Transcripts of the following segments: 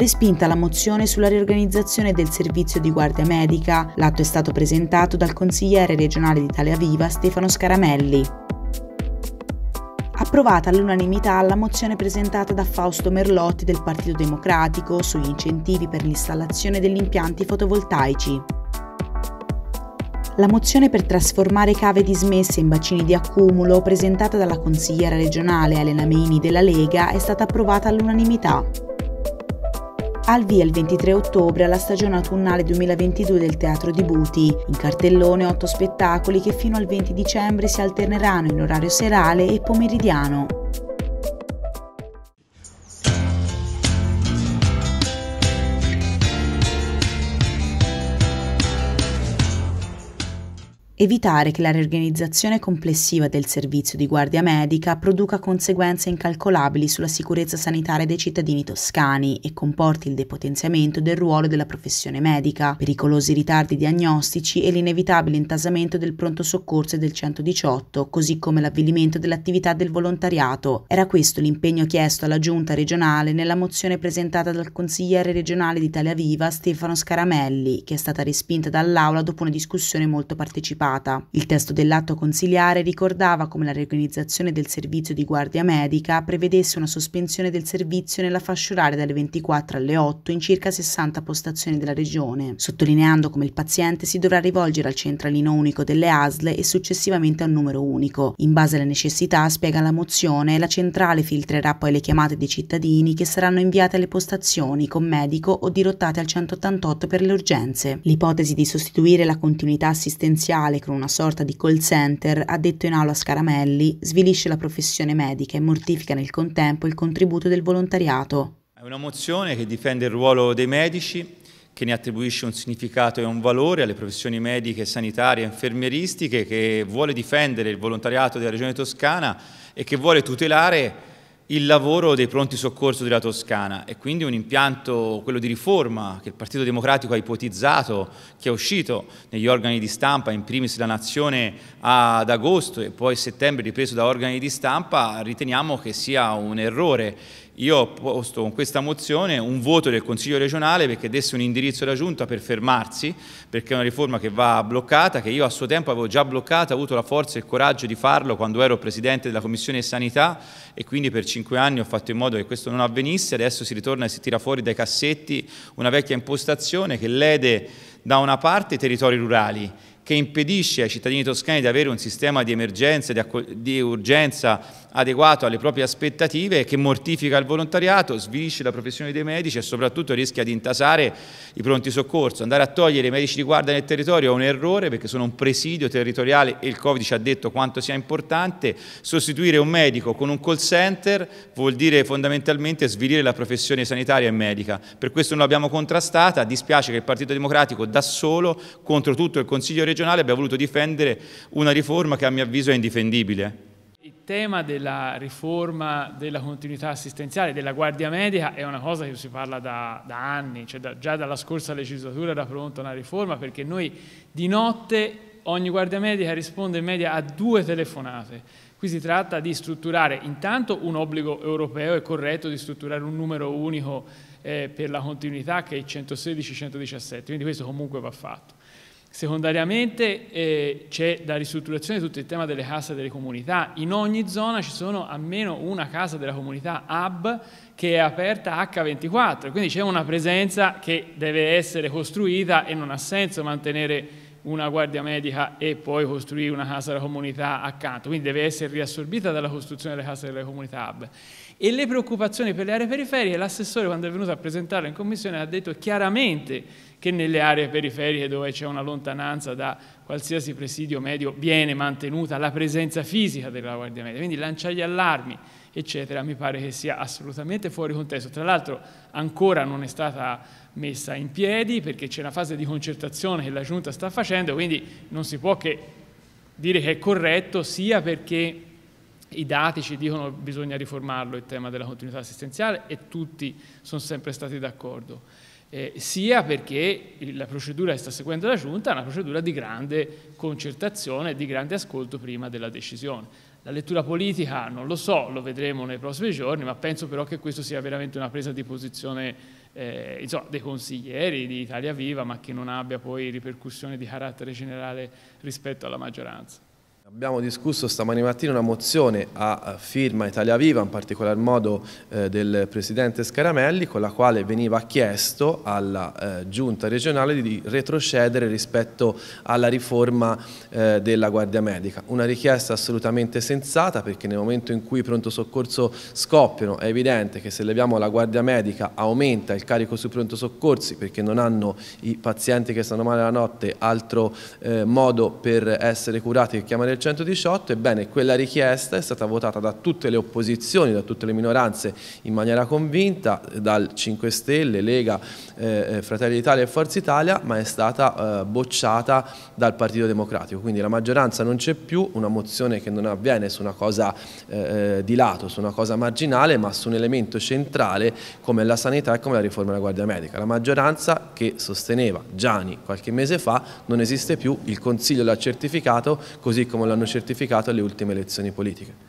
respinta la mozione sulla riorganizzazione del servizio di guardia medica. L'atto è stato presentato dal consigliere regionale di Italia Viva Stefano Scaramelli approvata all'unanimità la mozione presentata da Fausto Merlotti del Partito Democratico sugli incentivi per l'installazione degli impianti fotovoltaici. La mozione per trasformare cave dismesse in bacini di accumulo presentata dalla consigliera regionale Elena Meini della Lega è stata approvata all'unanimità al via il 23 ottobre alla stagione autunnale 2022 del Teatro di Buti. In cartellone otto spettacoli che fino al 20 dicembre si alterneranno in orario serale e pomeridiano. evitare che la riorganizzazione complessiva del servizio di guardia medica produca conseguenze incalcolabili sulla sicurezza sanitaria dei cittadini toscani e comporti il depotenziamento del ruolo della professione medica, pericolosi ritardi diagnostici e l'inevitabile intasamento del pronto soccorso e del 118, così come l'avvilimento dell'attività del volontariato. Era questo l'impegno chiesto alla giunta regionale nella mozione presentata dal consigliere regionale di Italia Viva Stefano Scaramelli, che è stata respinta dall'Aula dopo una discussione molto partecipata stata. Il testo dell'atto consiliare ricordava come la riorganizzazione del servizio di guardia medica prevedesse una sospensione del servizio nella fascia oraria dalle 24 alle 8 in circa 60 postazioni della regione, sottolineando come il paziente si dovrà rivolgere al centralino unico delle ASL e successivamente a un numero unico. In base alle necessità, spiega la mozione, la centrale filtrerà poi le chiamate dei cittadini che saranno inviate alle postazioni con medico o dirottate al 188 per le urgenze. L'ipotesi di sostituire la continuità assistenziale con una sorta di call center, ha detto in aula Scaramelli, svilisce la professione medica e mortifica nel contempo il contributo del volontariato. È una mozione che difende il ruolo dei medici, che ne attribuisce un significato e un valore alle professioni mediche, sanitarie, e infermieristiche, che vuole difendere il volontariato della Regione Toscana e che vuole tutelare il lavoro dei pronti soccorso della Toscana e quindi un impianto, quello di riforma, che il Partito Democratico ha ipotizzato, che è uscito negli organi di stampa, in primis la Nazione ad agosto e poi a settembre ripreso da organi di stampa, riteniamo che sia un errore io ho posto con questa mozione un voto del Consiglio regionale perché desse un indirizzo alla Giunta per fermarsi, perché è una riforma che va bloccata, che io a suo tempo avevo già bloccata, ho avuto la forza e il coraggio di farlo quando ero Presidente della Commissione Sanità e quindi per cinque anni ho fatto in modo che questo non avvenisse, adesso si ritorna e si tira fuori dai cassetti una vecchia impostazione che lede da una parte i territori rurali che impedisce ai cittadini toscani di avere un sistema di emergenza, di, di urgenza adeguato alle proprie aspettative che mortifica il volontariato, svilisce la professione dei medici e soprattutto rischia di intasare i pronti soccorso. Andare a togliere i medici di guardia nel territorio è un errore perché sono un presidio territoriale e il Covid ci ha detto quanto sia importante. Sostituire un medico con un call center vuol dire fondamentalmente svilire la professione sanitaria e medica. Per questo non l'abbiamo contrastata, dispiace che il Partito Democratico da solo contro tutto il Consiglio regionale abbia voluto difendere una riforma che a mio avviso è indifendibile. Il tema della riforma della continuità assistenziale della guardia medica è una cosa che si parla da, da anni, cioè da, già dalla scorsa legislatura era pronta una riforma perché noi di notte ogni guardia medica risponde in media a due telefonate. Qui si tratta di strutturare intanto un obbligo europeo e corretto di strutturare un numero unico eh, per la continuità che è il 116-117, quindi questo comunque va fatto. Secondariamente eh, c'è la ristrutturazione di tutto il tema delle case delle comunità. In ogni zona ci sono almeno una casa della comunità hub che è aperta H24, quindi c'è una presenza che deve essere costruita e non ha senso mantenere una guardia medica e poi costruire una casa della comunità accanto, quindi deve essere riassorbita dalla costruzione delle case delle comunità hub. E le preoccupazioni per le aree periferiche, l'assessore quando è venuto a presentarla in commissione ha detto chiaramente che nelle aree periferiche dove c'è una lontananza da qualsiasi presidio medio viene mantenuta la presenza fisica della guardia medica, quindi gli allarmi eccetera, mi pare che sia assolutamente fuori contesto. Tra l'altro ancora non è stata messa in piedi perché c'è una fase di concertazione che la Giunta sta facendo, quindi non si può che dire che è corretto sia perché i dati ci dicono che bisogna riformarlo il tema della continuità assistenziale e tutti sono sempre stati d'accordo, eh, sia perché la procedura che sta seguendo la Giunta è una procedura di grande concertazione e di grande ascolto prima della decisione. La lettura politica non lo so, lo vedremo nei prossimi giorni, ma penso però che questa sia veramente una presa di posizione eh, insomma, dei consiglieri di Italia Viva, ma che non abbia poi ripercussioni di carattere generale rispetto alla maggioranza. Abbiamo discusso stamani mattina una mozione a eh, firma Italia Viva, in particolar modo eh, del Presidente Scaramelli, con la quale veniva chiesto alla eh, Giunta regionale di retrocedere rispetto alla riforma della Guardia Medica. Una richiesta assolutamente sensata perché nel momento in cui i pronto soccorso scoppiano è evidente che se leviamo la Guardia Medica aumenta il carico sui pronto soccorsi perché non hanno i pazienti che stanno male la notte altro modo per essere curati che chiamare il 118, ebbene quella richiesta è stata votata da tutte le opposizioni, da tutte le minoranze in maniera convinta, dal 5 Stelle, Lega, eh, eh, Fratelli d'Italia e Forza Italia, ma è stata eh, bocciata dal Partito Democratico, quindi la maggioranza non c'è più, una mozione che non avviene su una cosa eh, eh, di lato, su una cosa marginale, ma su un elemento centrale come la sanità e come la riforma della Guardia Medica. La maggioranza che sosteneva Gianni qualche mese fa non esiste più, il Consiglio l'ha certificato, così come l'hanno certificato le ultime elezioni politiche.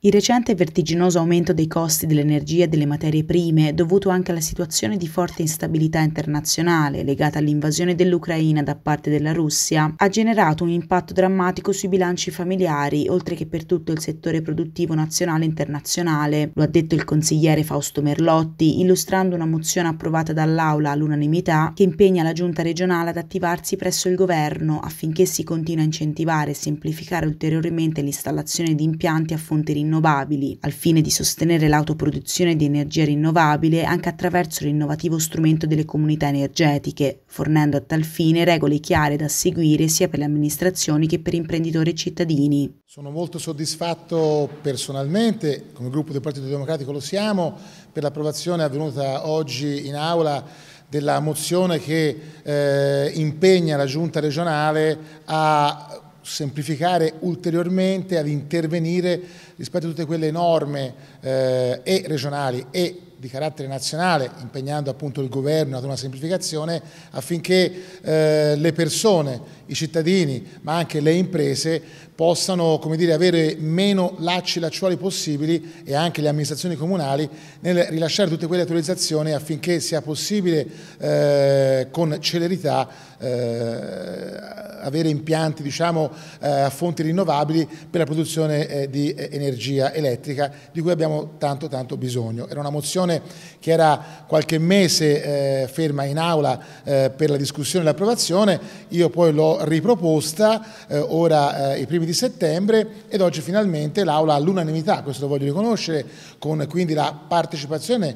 Il recente e vertiginoso aumento dei costi dell'energia e delle materie prime, dovuto anche alla situazione di forte instabilità internazionale legata all'invasione dell'Ucraina da parte della Russia, ha generato un impatto drammatico sui bilanci familiari, oltre che per tutto il settore produttivo nazionale e internazionale. Lo ha detto il consigliere Fausto Merlotti, illustrando una mozione approvata dall'Aula all'unanimità che impegna la Giunta regionale ad attivarsi presso il governo affinché si continua a incentivare e semplificare ulteriormente l'installazione di impianti a fonti rinnovabili rinnovabili al fine di sostenere l'autoproduzione di energia rinnovabile anche attraverso l'innovativo strumento delle comunità energetiche, fornendo a tal fine regole chiare da seguire sia per le amministrazioni che per imprenditori e cittadini. Sono molto soddisfatto personalmente, come gruppo del Partito Democratico lo siamo, per l'approvazione avvenuta oggi in Aula della mozione che eh, impegna la Giunta regionale a semplificare ulteriormente, ad intervenire rispetto a tutte quelle norme eh, e regionali e di carattere nazionale, impegnando appunto il governo ad una semplificazione affinché eh, le persone, i cittadini, ma anche le imprese possano come dire, avere meno lacci lacciuoli possibili e anche le amministrazioni comunali nel rilasciare tutte quelle autorizzazioni affinché sia possibile eh, con celerità eh, avere impianti diciamo, eh, a fonti rinnovabili per la produzione eh, di energia elettrica di cui abbiamo tanto tanto bisogno. Era una mozione che era qualche mese ferma in aula per la discussione e l'approvazione, io poi l'ho riproposta ora i primi di settembre ed oggi finalmente l'Aula all'unanimità, questo lo voglio riconoscere, con quindi la partecipazione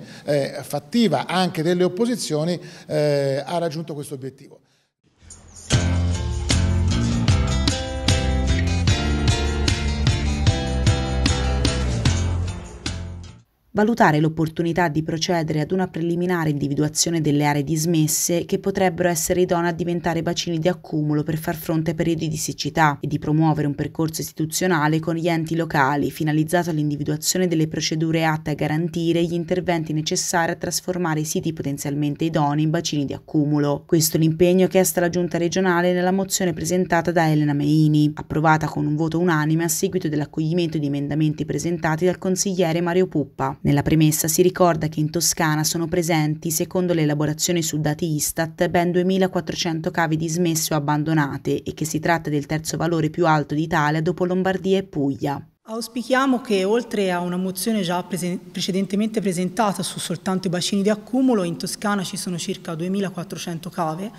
fattiva anche delle opposizioni ha raggiunto questo obiettivo. valutare l'opportunità di procedere ad una preliminare individuazione delle aree dismesse che potrebbero essere idonee a diventare bacini di accumulo per far fronte ai periodi di siccità e di promuovere un percorso istituzionale con gli enti locali finalizzato all'individuazione delle procedure atte a garantire gli interventi necessari a trasformare i siti potenzialmente idonei in bacini di accumulo. Questo è l'impegno chiesto alla Giunta regionale nella mozione presentata da Elena Meini, approvata con un voto unanime a seguito dell'accoglimento di emendamenti presentati dal consigliere Mario Puppa. Nella premessa si ricorda che in Toscana sono presenti, secondo le elaborazioni su dati Istat, ben 2.400 cavi dismesse o abbandonate e che si tratta del terzo valore più alto d'Italia dopo Lombardia e Puglia. Auspichiamo che oltre a una mozione già precedentemente presentata su soltanto i bacini di accumulo, in Toscana ci sono circa 2.400 cave,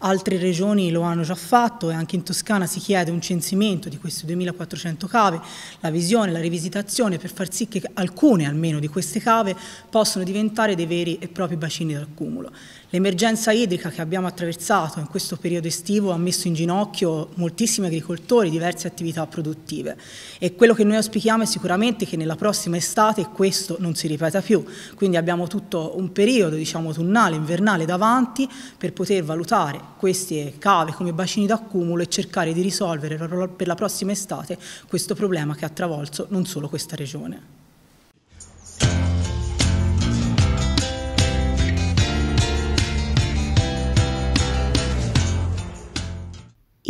altre regioni lo hanno già fatto e anche in Toscana si chiede un censimento di queste 2.400 cave, la visione, la rivisitazione per far sì che alcune almeno di queste cave possano diventare dei veri e propri bacini di accumulo. L'emergenza idrica che abbiamo attraversato in questo periodo estivo ha messo in ginocchio moltissimi agricoltori, diverse attività produttive e quello che noi auspichiamo è sicuramente che nella prossima estate questo non si ripeta più, quindi abbiamo tutto un periodo diciamo tunnale, invernale davanti per poter valutare queste cave come bacini d'accumulo e cercare di risolvere per la prossima estate questo problema che ha travolto non solo questa regione.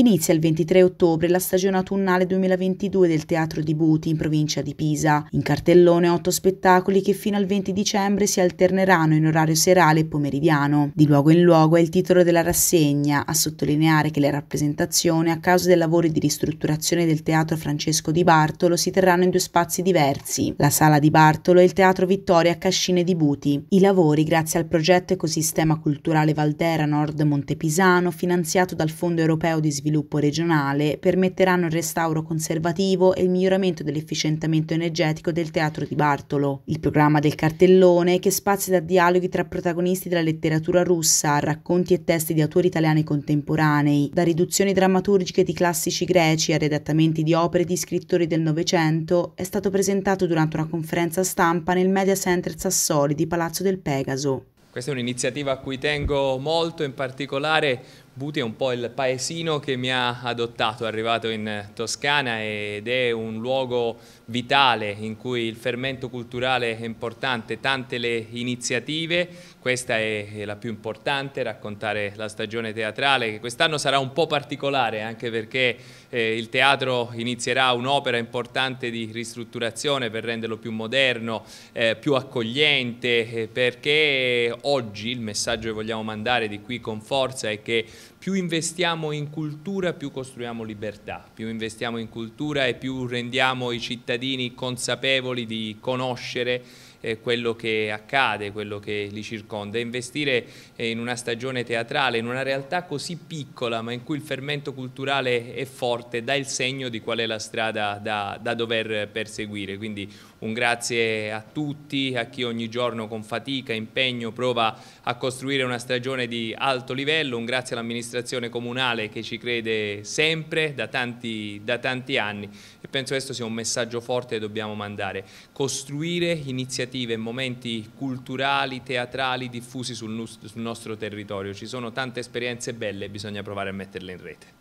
Inizia il 23 ottobre la stagione autunnale 2022 del Teatro di Buti in provincia di Pisa. In cartellone otto spettacoli che fino al 20 dicembre si alterneranno in orario serale e pomeridiano. Di luogo in luogo è il titolo della rassegna, a sottolineare che le rappresentazioni, a causa dei lavori di ristrutturazione del Teatro Francesco di Bartolo, si terranno in due spazi diversi, la Sala di Bartolo e il Teatro Vittoria Cascine di Buti. I lavori, grazie al progetto Ecosistema Culturale Valdera Nord Montepisano, finanziato dal Fondo Europeo di Sviluppo sviluppo regionale permetteranno il restauro conservativo e il miglioramento dell'efficientamento energetico del teatro di Bartolo. Il programma del cartellone, che spazia da dialoghi tra protagonisti della letteratura russa, racconti e testi di autori italiani contemporanei, da riduzioni drammaturgiche di classici greci a redattamenti di opere di scrittori del Novecento, è stato presentato durante una conferenza stampa nel Media Center Sassoli di Palazzo del Pegaso. Questa è un'iniziativa a cui tengo molto, in particolare Buti è un po' il paesino che mi ha adottato, arrivato in Toscana ed è un luogo vitale in cui il fermento culturale è importante, tante le iniziative, questa è la più importante, raccontare la stagione teatrale che quest'anno sarà un po' particolare anche perché eh, il teatro inizierà un'opera importante di ristrutturazione per renderlo più moderno, eh, più accogliente, eh, perché oggi il messaggio che vogliamo mandare di qui con forza è che più investiamo in cultura più costruiamo libertà, più investiamo in cultura e più rendiamo i cittadini consapevoli di conoscere eh, quello che accade, quello che li circonda. Investire eh, in una stagione teatrale, in una realtà così piccola ma in cui il fermento culturale è forte, dà il segno di qual è la strada da, da dover perseguire. Quindi un grazie a tutti, a chi ogni giorno con fatica e impegno prova a costruire una stagione di alto livello, un grazie all'amministrazione comunale che ci crede sempre da tanti, da tanti anni e penso che questo sia un messaggio forte che dobbiamo mandare. Costruire iniziative e momenti culturali, teatrali diffusi sul nostro territorio, ci sono tante esperienze belle e bisogna provare a metterle in rete.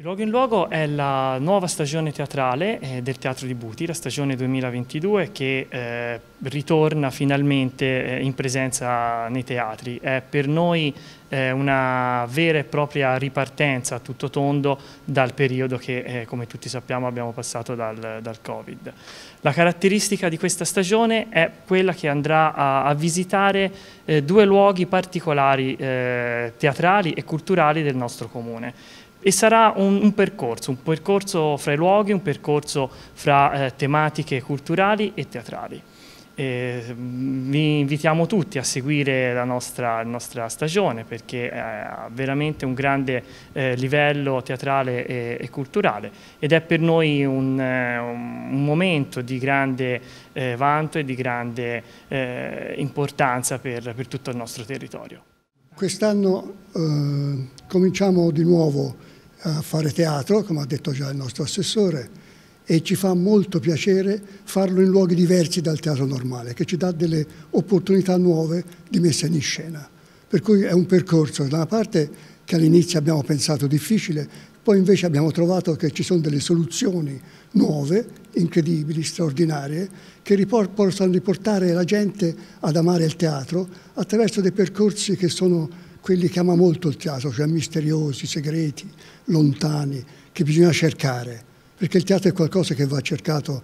Di luogo in luogo è la nuova stagione teatrale eh, del Teatro di Buti, la stagione 2022 che eh, ritorna finalmente eh, in presenza nei teatri. È per noi una vera e propria ripartenza a tutto tondo dal periodo che, come tutti sappiamo, abbiamo passato dal, dal, Covid. La caratteristica di questa stagione è quella che andrà a, a visitare due luoghi particolari teatrali e culturali del nostro comune e sarà un, un, percorso, un percorso fra i luoghi, un percorso fra eh, tematiche culturali e teatrali. Eh, vi invitiamo tutti a seguire la nostra, la nostra stagione perché eh, ha veramente un grande eh, livello teatrale e, e, culturale ed è per noi un, eh, un momento di grande eh, vanto e di grande eh, importanza per, per, tutto il nostro territorio. Quest'anno cominciamo di nuovo a fare teatro, come ha detto già il nostro assessore, e ci fa molto piacere farlo in luoghi diversi dal teatro normale, che ci dà delle opportunità nuove di messa in scena. Per cui è un percorso, da una parte, che all'inizio abbiamo pensato difficile, poi invece abbiamo trovato che ci sono delle soluzioni nuove, incredibili, straordinarie, che riport possono riportare la gente ad amare il teatro attraverso dei percorsi che sono quelli che ama molto il teatro, cioè misteriosi, segreti, lontani, che bisogna cercare, perché il teatro è qualcosa che va cercato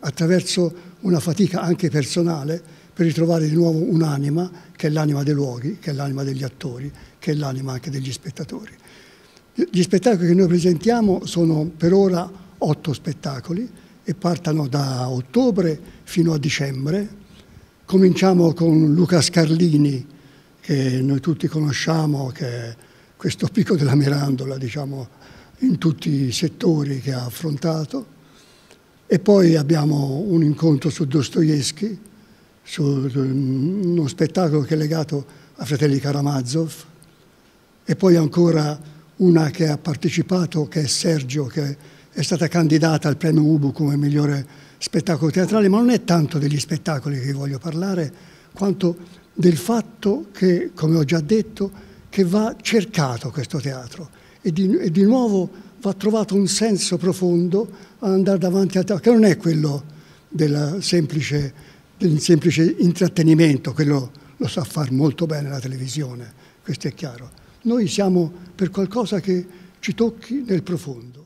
attraverso una fatica anche personale per ritrovare di nuovo un'anima che è l'anima dei luoghi, che è l'anima degli attori, che è l'anima anche degli spettatori. Gli spettacoli che noi presentiamo sono per ora otto spettacoli e partano da ottobre fino a dicembre. Cominciamo con Luca Scarlini, che noi tutti conosciamo, che è questo picco della mirandola diciamo, in tutti i settori che ha affrontato. E poi abbiamo un incontro su Dostoevsky, su uno spettacolo che è legato a Fratelli Karamazov, e poi ancora una che ha partecipato, che è Sergio, che è stata candidata al premio Ubu come migliore spettacolo teatrale, ma non è tanto degli spettacoli che voglio parlare, quanto del fatto che, come ho già detto, che va cercato questo teatro e di, e di nuovo va trovato un senso profondo ad andare davanti al teatro, che non è quello del semplice, del semplice intrattenimento, quello lo sa fare molto bene la televisione, questo è chiaro. Noi siamo per qualcosa che ci tocchi nel profondo.